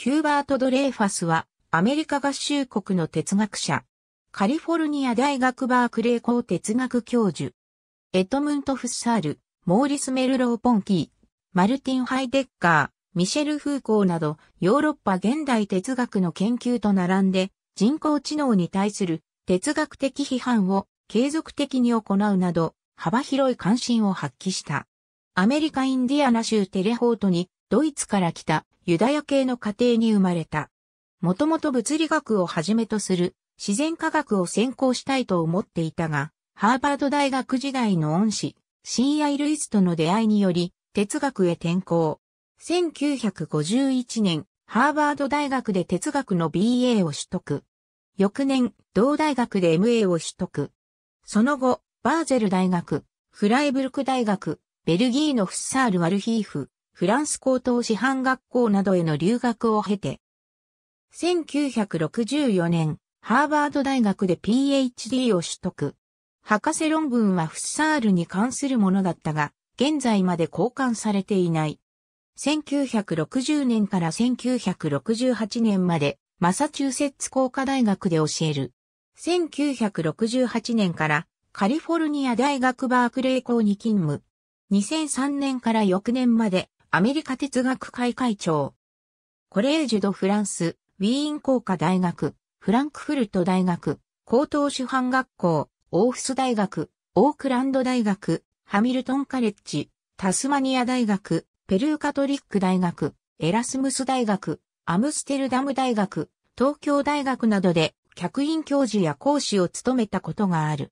ヒューバート・ドレーファスは、アメリカ合衆国の哲学者。カリフォルニア大学バークレー校哲学教授。エトムント・フッサール、モーリス・メルロー・ポンキー、マルティン・ハイデッカー、ミシェル・フーコーなど、ヨーロッパ現代哲学の研究と並んで、人工知能に対する哲学的批判を継続的に行うなど、幅広い関心を発揮した。アメリカ・インディアナ州テレホートにドイツから来たユダヤ系の家庭に生まれた。もともと物理学をはじめとする自然科学を専攻したいと思っていたが、ハーバード大学時代の恩師、シーアイ・ルイスとの出会いにより、哲学へ転校。1951年、ハーバード大学で哲学の BA を取得。翌年、同大学で MA を取得。その後、バーゼル大学、フライブルク大学、ベルギーのフッサール・ワルヒーフ、フランス高等師範学校などへの留学を経て、1964年、ハーバード大学で PhD を取得。博士論文はフッサールに関するものだったが、現在まで交換されていない。1960年から1968年まで、マサチューセッツ工科大学で教える。1968年からカリフォルニア大学バークレー校に勤務。2003年から翌年までアメリカ哲学会会長。コレージュド・フランス、ウィーン工科大学、フランクフルト大学、高等師範学校、オーフス大学、オークランド大学、ハミルトンカレッジ、タスマニア大学、ペルーカトリック大学、エラスムス大学、アムステルダム大学、東京大学などで客員教授や講師を務めたことがある。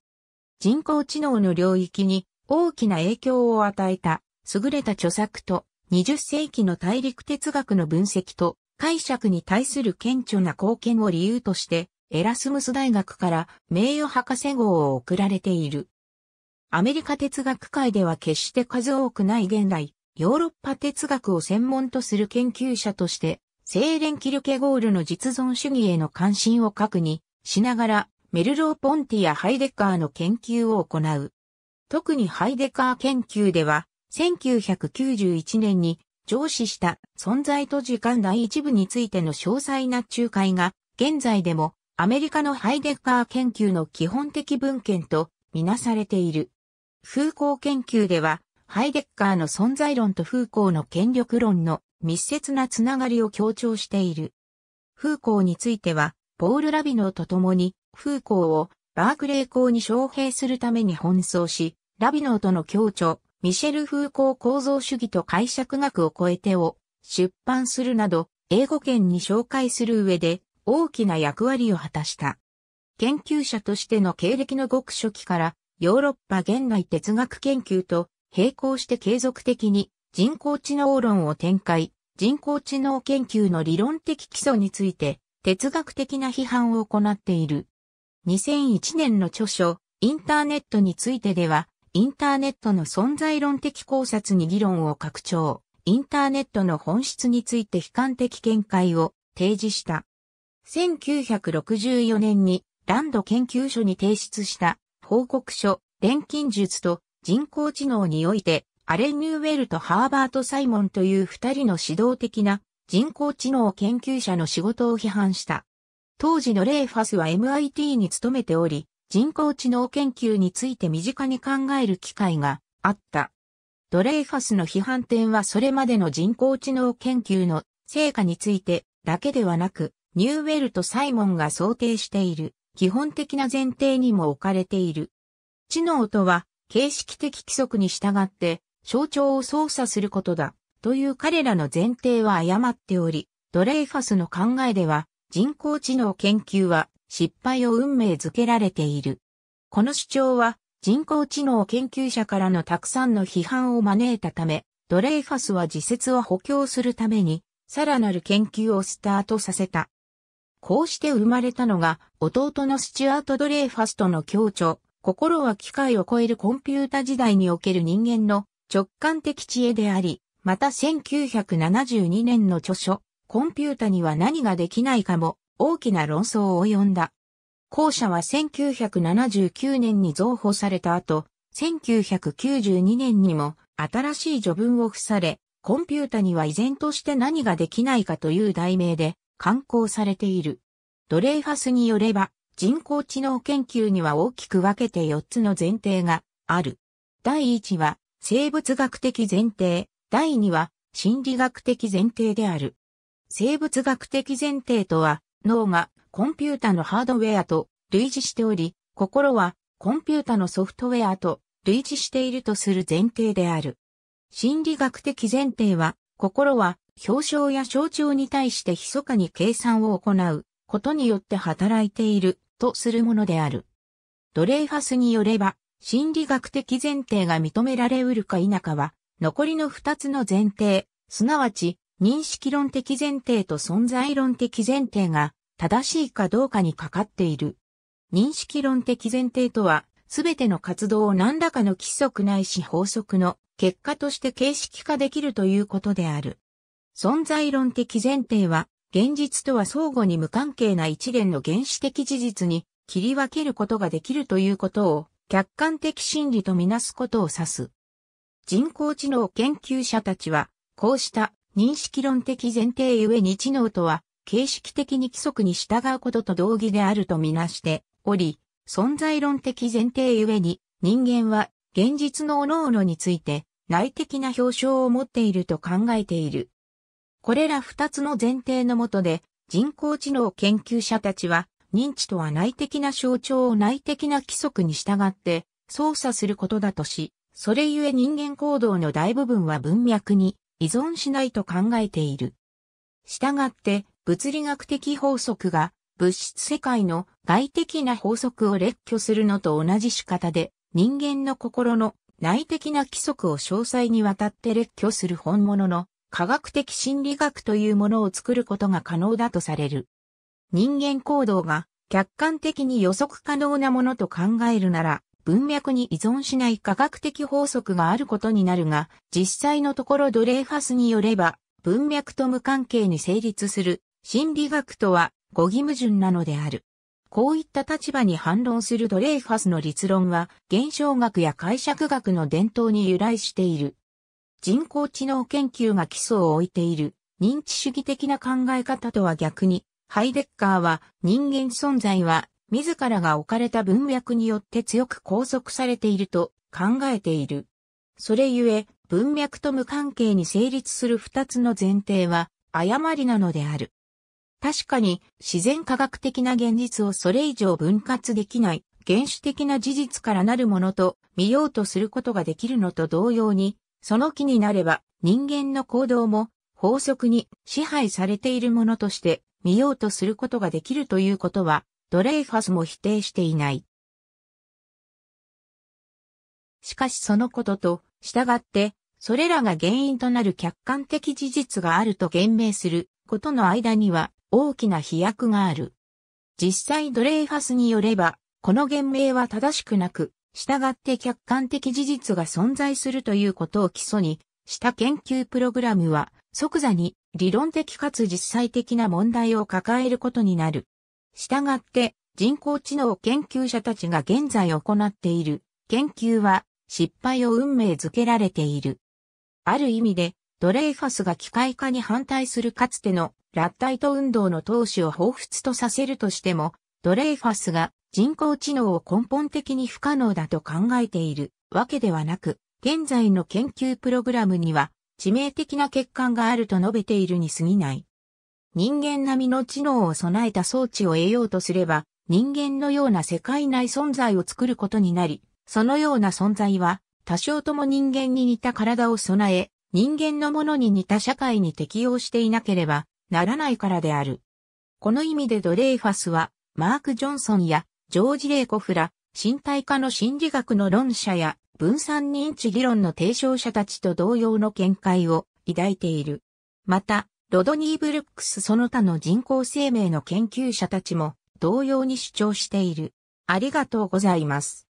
人工知能の領域に大きな影響を与えた優れた著作と20世紀の大陸哲学の分析と解釈に対する顕著な貢献を理由として、エラスムス大学から名誉博士号を贈られている。アメリカ哲学界では決して数多くない現代、ヨーロッパ哲学を専門とする研究者として、セレン・キルケゴールの実存主義への関心を確認しながら、メルロー・ポンティやハイデッカーの研究を行う。特にハイデッカー研究では、1991年に上司した存在と時間第一部についての詳細な仲介が現在でもアメリカのハイデッカー研究の基本的文献とみなされている。風光研究ではハイデッカーの存在論と風光の権力論の密接なつながりを強調している。風光についてはポール・ラビノーと共に風光をバークレー校に招聘するために奔走し、ラビノーとの協調、ミシェル風光構造主義と解釈学を超えてを出版するなど、英語圏に紹介する上で大きな役割を果たした。研究者としての経歴のごく初期からヨーロッパ現代哲学研究と並行して継続的に人工知能論を展開、人工知能研究の理論的基礎について哲学的な批判を行っている。2001年の著書、インターネットについてでは、インターネットの存在論的考察に議論を拡張、インターネットの本質について悲観的見解を提示した。1964年にランド研究所に提出した報告書、錬金術と人工知能において、アレン・ニューウェルとハーバート・サイモンという二人の指導的な人工知能研究者の仕事を批判した。当時のレーファスは MIT に勤めており、人工知能研究について身近に考える機会があった。ドレイファスの批判点はそれまでの人工知能研究の成果についてだけではなく、ニューウェルとサイモンが想定している基本的な前提にも置かれている。知能とは形式的規則に従って象徴を操作することだという彼らの前提は誤っており、ドレイファスの考えでは人工知能研究は失敗を運命づけられている。この主張は人工知能研究者からのたくさんの批判を招いたため、ドレイファスは自説を補強するために、さらなる研究をスタートさせた。こうして生まれたのが、弟のスチュアート・ドレイファスとの協調、心は機械を超えるコンピュータ時代における人間の直感的知恵であり、また1972年の著書、コンピュータには何ができないかも、大きな論争を呼んだ。校舎は1979年に増補された後、1992年にも新しい序文を付され、コンピュータには依然として何ができないかという題名で刊行されている。ドレイファスによれば、人工知能研究には大きく分けて4つの前提がある。第1は生物学的前提、第2は心理学的前提である。生物学的前提とは、脳がコンピュータのハードウェアと類似しており、心はコンピュータのソフトウェアと類似しているとする前提である。心理学的前提は、心は表彰や象徴に対して密かに計算を行うことによって働いているとするものである。ドレイファスによれば、心理学的前提が認められうるか否かは、残りの二つの前提、すなわち認識論的前提と存在論的前提が正しいかどうかにかかっている。認識論的前提とは、すべての活動を何らかの規則ないし法則の結果として形式化できるということである。存在論的前提は、現実とは相互に無関係な一連の原始的事実に切り分けることができるということを客観的真理とみなすことを指す。人工知能研究者たちは、こうした認識論的前提ゆえに知能とは、形式的に規則に従うことと同義であるとみなしており、存在論的前提ゆえに、人間は現実の各々について内的な表象を持っていると考えている。これら二つの前提のもとで、人工知能研究者たちは、認知とは内的な象徴を内的な規則に従って操作することだとし、それゆえ人間行動の大部分は文脈に依存しないと考えている。従って、物理学的法則が物質世界の外的な法則を列挙するのと同じ仕方で、人間の心の内的な規則を詳細にわたって列挙する本物の科学的心理学というものを作ることが可能だとされる。人間行動が客観的に予測可能なものと考えるなら、文脈に依存しない科学的法則があることになるが、実際のところドレーファスによれば、文脈と無関係に成立する心理学とは語義矛盾なのである。こういった立場に反論するドレーファスの立論は、現象学や解釈学の伝統に由来している。人工知能研究が基礎を置いている認知主義的な考え方とは逆に、ハイデッカーは人間存在は自らが置かれた文脈によって強く拘束されていると考えている。それゆえ、文脈と無関係に成立する二つの前提は誤りなのである。確かに自然科学的な現実をそれ以上分割できない原始的な事実からなるものと見ようとすることができるのと同様に、その気になれば人間の行動も法則に支配されているものとして見ようとすることができるということはドレイファスも否定していない。しかしそのことと、従って、それらが原因となる客観的事実があると言明することの間には大きな飛躍がある。実際ドレイファスによれば、この言明は正しくなく、従って客観的事実が存在するということを基礎にした研究プログラムは即座に理論的かつ実際的な問題を抱えることになる。従って人工知能研究者たちが現在行っている研究は失敗を運命づけられている。ある意味でドレイファスが機械化に反対するかつてのラッタイト運動の投資を彷彿とさせるとしても、ドレイファスが人工知能を根本的に不可能だと考えているわけではなく、現在の研究プログラムには致命的な欠陥があると述べているに過ぎない。人間並みの知能を備えた装置を得ようとすれば、人間のような世界内存在を作ることになり、そのような存在は、多少とも人間に似た体を備え、人間のものに似た社会に適応していなければならないからである。この意味でドレイファスは、マーク・ジョンソンやジョージ・レイコフら、身体化の心理学の論者や分散認知理論の提唱者たちと同様の見解を抱いている。また、ロドニー・ブルックスその他の人工生命の研究者たちも同様に主張している。ありがとうございます。